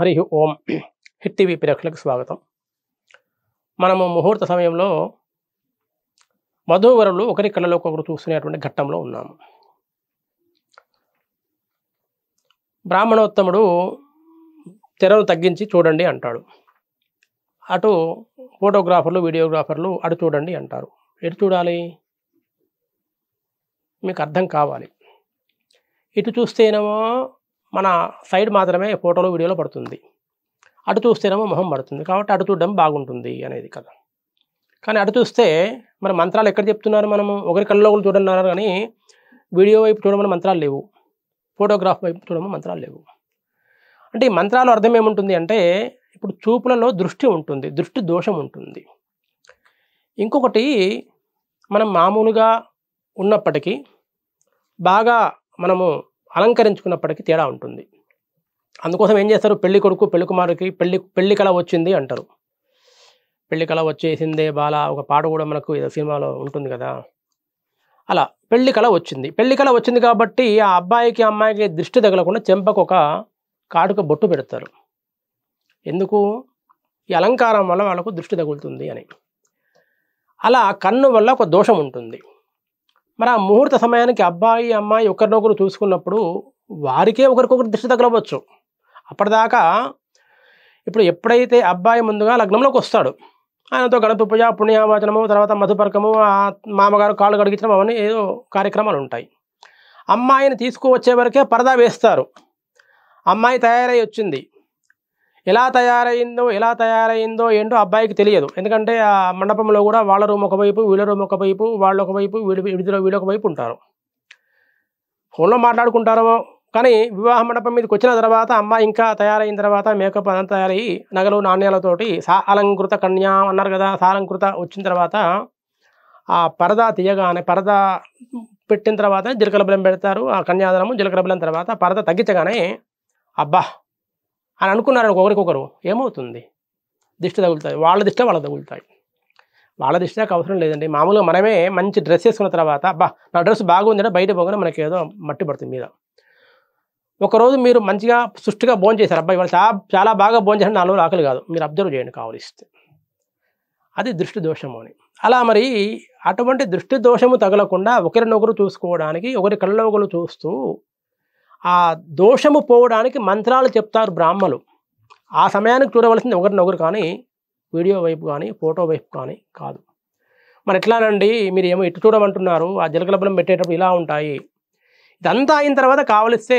హరి ఓం hit TV ప్రేక్షకులకు స్వాగతం మనము ముహూర్త సమయంలో మధువరులు ఒకరి కళ్ళలో ఒకరు చూసుకునేటువంటి ఘట్టంలో ఉన్నాము బ్రాహ్మణోత్తముడు తెరను తగ్గించి చూడండి అంటాడు అటు ఫోటోగ్రాఫర్లు వీడియోగ్రాఫర్లు అటు చూడండి అంటారు ఎటు చూడాలి మీకు అర్థం కావాలి ఇటు చూస్తేనేమో మన సైడ్ మాత్రమే ఫోటోలో వీడియోలో పడుతుంది అటు చూస్తేనేమో మొహం పడుతుంది కాబట్టి అటు చూడడం బాగుంటుంది అనేది కదా కానీ అటు చూస్తే మన మంత్రాలు ఎక్కడ చెప్తున్నారు మనము ఒకరి కళ్ళలో ఒకరు చూడన్నారు కానీ వీడియో వైపు చూడమని మంత్రాలు లేవు ఫోటోగ్రాఫ్ వైపు చూడమని మంత్రాలు లేవు అంటే ఈ మంత్రాలు అర్థం ఏముంటుంది అంటే ఇప్పుడు చూపులలో దృష్టి ఉంటుంది దృష్టి దోషం ఉంటుంది ఇంకొకటి మనం మామూలుగా ఉన్నప్పటికీ బాగా మనము అలంకరించుకున్నప్పటికీ తేడా ఉంటుంది అందుకోసం ఏం చేస్తారు పెళ్లి కొడుకు పెళ్లి కుమారుడికి పెళ్లి పెళ్లి కళ వచ్చింది అంటారు పెళ్లి కళ వచ్చేసిందే బాల ఒక పాట కూడా మనకు సినిమాలో ఉంటుంది కదా అలా పెళ్లి కళ వచ్చింది పెళ్లి కళ వచ్చింది కాబట్టి ఆ అబ్బాయికి అమ్మాయికి దృష్టి తగలకుండా చెంపకు ఒక కాటుక బొట్టు పెడతారు ఎందుకు ఈ అలంకారం వల్ల వాళ్ళకు దృష్టి తగులుతుంది అని అలా కన్ను వల్ల ఒక దోషం ఉంటుంది మరి ఆ ముహూర్త సమయానికి అబ్బాయి అమ్మాయి ఒకరినొకరు చూసుకున్నప్పుడు వారికే ఒకరికొకరు దృష్టి తగలవచ్చు అప్పటిదాకా ఇప్పుడు ఎప్పుడైతే అబ్బాయి ముందుగా లగ్నంలోకి వస్తాడు ఆయనతో గణపతి పూజ పుణ్యవాచనము తర్వాత మధుపర్కము మామగారు కాళ్ళు కడిగించడం అవన్నీ ఏదో కార్యక్రమాలు ఉంటాయి అమ్మాయిని తీసుకువచ్చే వరకే పరదా వేస్తారు అమ్మాయి తయారై వచ్చింది ఎలా తయారైందో ఎలా తయారైందో ఏంటో అబ్బాయికి తెలియదు ఎందుకంటే ఆ మండపంలో కూడా వాళ్ళ రూమ్ ఒకవైపు వీళ్ళ రూమ్ ఒకవైపు వాళ్ళ ఒకవైపు వీడి విడిదిలో వీళ్ళు ఒకవైపు ఉంటారు ఫోన్లో మాట్లాడుకుంటారో కానీ వివాహ మండపం మీదకి వచ్చిన తర్వాత అమ్మ ఇంకా తయారైన తర్వాత మేకప్ అంతా తయారయ్యి నగలు నాణ్యాలతోటి సా అలంకృత కన్యా అన్నారు కదా సాలంకృత వచ్చిన తర్వాత ఆ పరదా తీయగానే పరదా పెట్టిన తర్వాత జిలకల బలం పెడతారు ఆ కన్యాదనము జిలకల బలం తర్వాత పరద తగ్గించగానే అబ్బా అని అనుకున్నారు ఒకరికొకరు ఏమవుతుంది దిష్టి తగులుతుంది వాళ్ళ దిష్ట వాళ్ళ తగులుతాయి వాళ్ళ దిష్ట అవసరం లేదండి మామూలుగా మనమే మంచి డ్రెస్ వేసుకున్న తర్వాత బా నా డ్రెస్ బాగుందంటే బయట పోగానే మనకి ఏదో మట్టి పడుతుంది మీద ఒకరోజు మీరు మంచిగా సుష్టిగా భోజనం చేశారు అబ్బాయి వాళ్ళు చాలా చాలా బాగా భోజనం చేసిన నాలుగు ఆకలి కాదు మీరు అబ్జర్వ్ చేయండి కావలిస్తే అది దృష్టి దోషము అని అలా మరి అటువంటి దృష్టి దోషము తగలకుండా ఒకరినొకరు చూసుకోవడానికి ఒకరి కళ్ళొకరు చూస్తూ ఆ దోషము పోవడానికి మంత్రాలు చెప్తారు బ్రాహ్మలు ఆ సమయానికి చూడవలసింది ఒకరినొకరు కానీ వీడియో వైపు కానీ ఫోటో వైపు కానీ కాదు మరి ఎట్లానండి మీరు ఏమో ఇటు చూడమంటున్నారు ఆ జలకలబలం పెట్టేటప్పుడు ఇలా ఉంటాయి ఇదంతా అయిన తర్వాత కావలిస్తే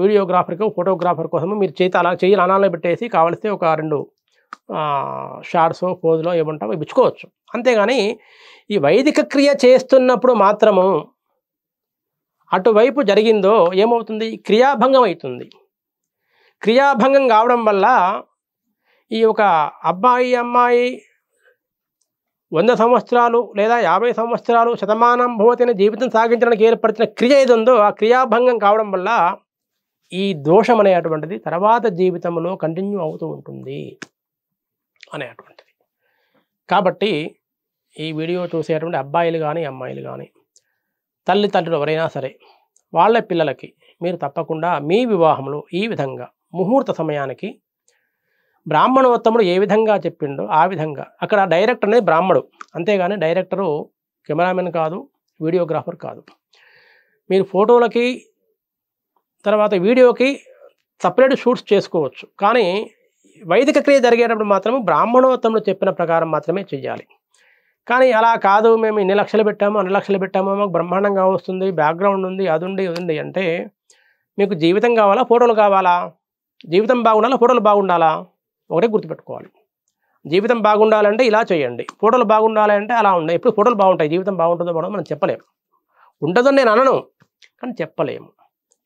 వీడియోగ్రాఫర్కి ఫోటోగ్రాఫర్ కోసము మీరు చేతి అలా చేయి అనాలో పెట్టేసి కావలిస్తే ఒక రెండు షార్ట్స్ పోజులో ఏమంటామో ఇచ్చుకోవచ్చు అంతేగాని ఈ వైదిక క్రియ చేస్తున్నప్పుడు మాత్రము అటువైపు జరిగిందో ఏమవుతుంది క్రియాభంగం అవుతుంది క్రియాభంగం కావడం వల్ల ఈ ఒక అబ్బాయి అమ్మాయి వంద సంవత్సరాలు లేదా యాభై సంవత్సరాలు శతమానం భూతైన జీవితం సాగించడానికి ఏర్పరిచిన క్రియ ఏది ఉందో ఆ క్రియాభంగం కావడం వల్ల ఈ దోషం అనేటువంటిది తర్వాత జీవితంలో కంటిన్యూ అవుతూ ఉంటుంది అనేటువంటిది కాబట్టి ఈ వీడియో చూసేటువంటి అబ్బాయిలు కానీ అమ్మాయిలు కానీ తల్లిదండ్రులు ఎవరైనా సరే వాళ్ళ పిల్లలకి మీరు తప్పకుండా మీ వివాహంలో ఈ విధంగా ముహూర్త సమయానికి బ్రాహ్మణోత్తముడు ఏ విధంగా చెప్పిండో ఆ విధంగా అక్కడ డైరెక్టర్ అనేది బ్రాహ్మడు అంతేగాని డైరెక్టరు కెమెరామెన్ కాదు వీడియోగ్రాఫర్ కాదు మీరు ఫోటోలకి తర్వాత వీడియోకి సపరేట్ షూట్స్ చేసుకోవచ్చు కానీ వైదిక క్రియ జరిగేటప్పుడు మాత్రం బ్రాహ్మణోత్తములు చెప్పిన ప్రకారం మాత్రమే చేయాలి కానీ అలా కాదు మేము ఇన్ని లక్షలు పెట్టాము అన్ని లక్షలు పెట్టాము మాకు బ్రహ్మాండంగా వస్తుంది బ్యాక్గ్రౌండ్ ఉంది అది ఉంది ఉంది అంటే మీకు జీవితం కావాలా ఫోటోలు కావాలా జీవితం బాగుండాలా ఫోటోలు బాగుండాలా ఒకటే గుర్తుపెట్టుకోవాలి జీవితం బాగుండాలంటే ఇలా చేయండి ఫోటోలు బాగుండాలంటే అలా ఉండే ఎప్పుడు ఫోటోలు బాగుంటాయి జీవితం బాగుంటుందో కూడా మనం చెప్పలేము ఉంటుందని నేను అనను కానీ చెప్పలేము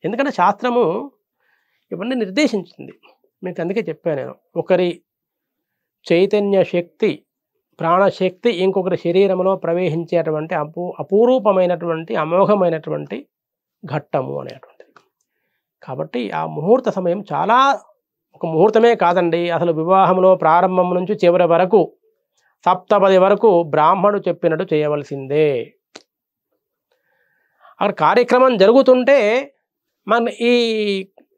ఎందుకంటే శాస్త్రము ఇవన్నీ నిర్దేశించింది మీకు అందుకే చెప్పాను నేను ఒకరి చైతన్య శక్తి ప్రాణశక్తి ఇంకొకరి శరీరంలో ప్రవేశించేటువంటి అపూ అపూరూపమైనటువంటి అమోఘమైనటువంటి ఘట్టము అనేటువంటిది కాబట్టి ఆ ముహూర్త సమయం చాలా ఒక ముహూర్తమే కాదండి అసలు వివాహంలో ప్రారంభం నుంచి చివరి వరకు సప్తపది వరకు బ్రాహ్మణుడు చెప్పినట్టు చేయవలసిందే అక్కడ కార్యక్రమం జరుగుతుంటే మన ఈ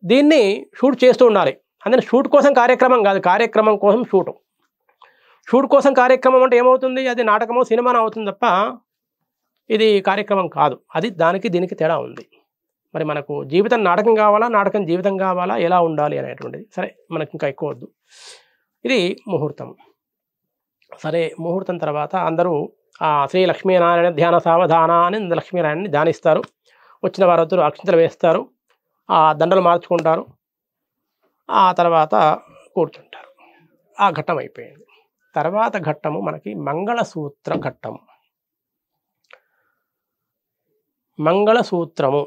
దీన్ని షూట్ చేస్తూ ఉండాలి అందుకని షూట్ కోసం కార్యక్రమం కాదు కార్యక్రమం కోసం షూటు షూట్ కోసం కార్యక్రమం అంటే ఏమవుతుంది అది నాటకమో సినిమానో అవుతుంది తప్ప ఇది కార్యక్రమం కాదు అది దానికి దీనికి తేడా ఉంది మరి మనకు జీవితం నాటకం కావాలా నాటకం జీవితం కావాలా ఎలా ఉండాలి అనేటువంటిది సరే మనకి ఇంకా ఎక్కువ వద్దు ఇది ముహూర్తం సరే ముహూర్తం తర్వాత అందరూ ఆ శ్రీ లక్ష్మీనారాయణ ధ్యాన సావధాన అని లక్ష్మీనారాయణని ధ్యానిస్తారు వచ్చిన వారందరూ అక్షంతలు వేస్తారు ఆ దండలు మార్చుకుంటారు ఆ తర్వాత కూర్చుంటారు ఆ ఘట్టం అయిపోయింది తర్వాత ఘట్టము మనకి మంగళసూత్ర ఘట్టం మంగళసూత్రము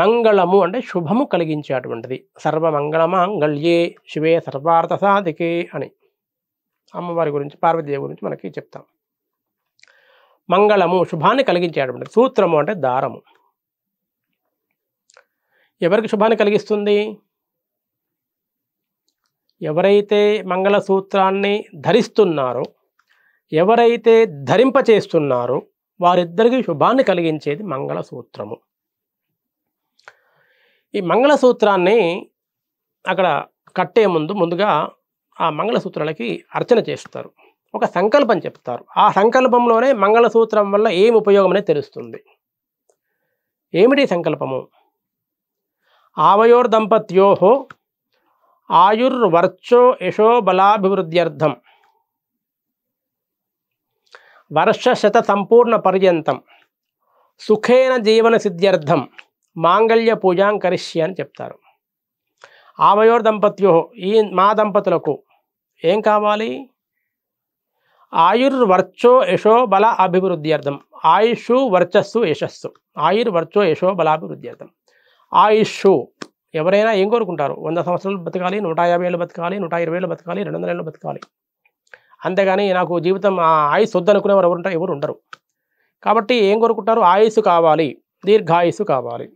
మంగళము అంటే శుభము కలిగించేటువంటిది సర్వమంగళమాంగళ్యే శివే సర్వార్థ సాధికే అని అమ్మవారి గురించి పార్వతీదేవి గురించి మనకి చెప్తాం మంగళము శుభాన్ని కలిగించేటువంటిది సూత్రము అంటే దారము ఎవరికి శుభాన్ని కలిగిస్తుంది ఎవరైతే మంగళసూత్రాన్ని ధరిస్తున్నారో ఎవరైతే ధరింప చేస్తున్నారో వారిద్దరికి శుభాన్ని కలిగించేది మంగళసూత్రము ఈ మంగళసూత్రాన్ని అక్కడ కట్టే ముందు ముందుగా ఆ మంగళసూత్రాలకి అర్చన చేస్తారు ఒక సంకల్పం చెప్తారు ఆ సంకల్పంలోనే మంగళసూత్రం వల్ల ఏం ఉపయోగం అనేది తెలుస్తుంది ఏమిటి సంకల్పము ఆవయోర్ దంపత్యోహో ఆయుర్వర్చో యశో బలాభివృద్ధ్యర్థం వర్షశత సంపూర్ణ పర్యంతం సుఖేన జీవన సిద్ధ్యర్థం మాంగళ్య పూజాం కరిష్య అని చెప్తారు ఆవయోర్ దంపత్యో ఈ మా దంపతులకు ఏం కావాలి ఆయుర్వర్చో యశో బల అభివృద్ధి అర్థం ఆయుషు వర్చస్సు యశస్సు ఆయుర్వర్చో యశో బలాభివృద్ధి అర్థం ఆయుషు ఎవరైనా ఏం కోరుకుంటారు వంద సంవత్సరాలు బతకాలి నూట యాభై ఏళ్ళు బతకాలి నూట ఇరవై ఏళ్ళు బతకాలి రెండు వందల ఏళ్ళు బతకాలి అంతేగాని నాకు జీవితం ఆయుస్ వద్దనుకునేవారు ఎవరు ఉంటారు ఎవరు ఉండరు కాబట్టి ఏం కోరుకుంటారు ఆయుస్సు కావాలి దీర్ఘాయుస్సు కావాలి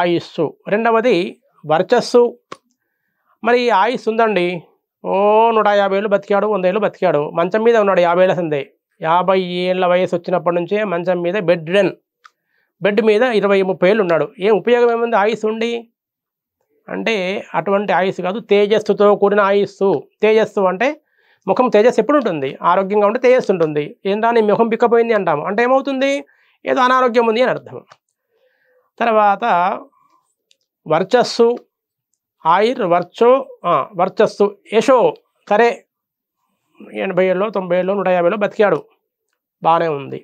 ఆయుస్సు రెండవది వర్చస్సు మరి ఆయుస్సు ఉందండి ఓ నూట యాభై ఏళ్ళు బతికాడు వంద ఏళ్ళు బతికాడు మంచం మీద ఉన్నాడు యాభై ఏళ్ళ సందే యాభై ఏళ్ళ వయసు వచ్చినప్పటి నుంచే మంచం మీద బెడ్ రెన్ బెడ్ మీద ఇరవై ముప్పై ఏళ్ళు ఉన్నాడు ఏం ఉపయోగం ఏముంది ఆయుస్ ఉండి అంటే అటువంటి ఆయుస్సు కాదు తేజస్సుతో కూడిన ఆయుస్సు తేజస్సు అంటే ముఖం తేజస్సు ఎప్పుడు ఉంటుంది ఆరోగ్యంగా ఉంటే తేజస్సు ఉంటుంది ఏంటని ముఖం పిక్కపోయింది అంటాము అంటే ఏమవుతుంది ఏదో అనారోగ్యం ఉంది అని అర్థం తర్వాత వర్చస్సు ఆయుర్ వర్చో వర్చస్సు యశో సరే ఎనభై ఏళ్ళు తొంభై ఏళ్ళు నూట యాభైలో బతికాడు బాగానే ఉంది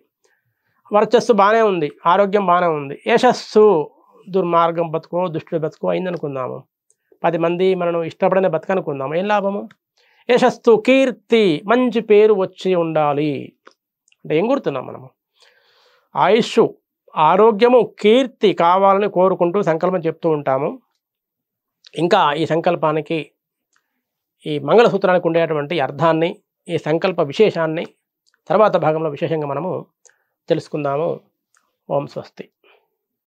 వర్చస్సు బాగానే ఉంది ఆరోగ్యం బాగానే ఉంది యశస్సు దుర్మార్గం బతుకో దుష్టుడు బతుకో అయిందనుకుందాము పది మంది మనను ఇష్టపడిన బతకనుకుందాము ఏం లాభము యశస్తు కీర్తి మంచి పేరు వచ్చి ఉండాలి అంటే ఏం గుర్తున్నాం మనము ఆయుష్ ఆరోగ్యము కీర్తి కావాలని కోరుకుంటూ సంకల్పం చెప్తూ ఉంటాము ఇంకా ఈ సంకల్పానికి ఈ మంగళసూత్రానికి ఉండేటువంటి అర్థాన్ని ఈ సంకల్ప విశేషాన్ని తర్వాత భాగంలో విశేషంగా మనము తెలుసుకుందాము ఓం స్వస్తి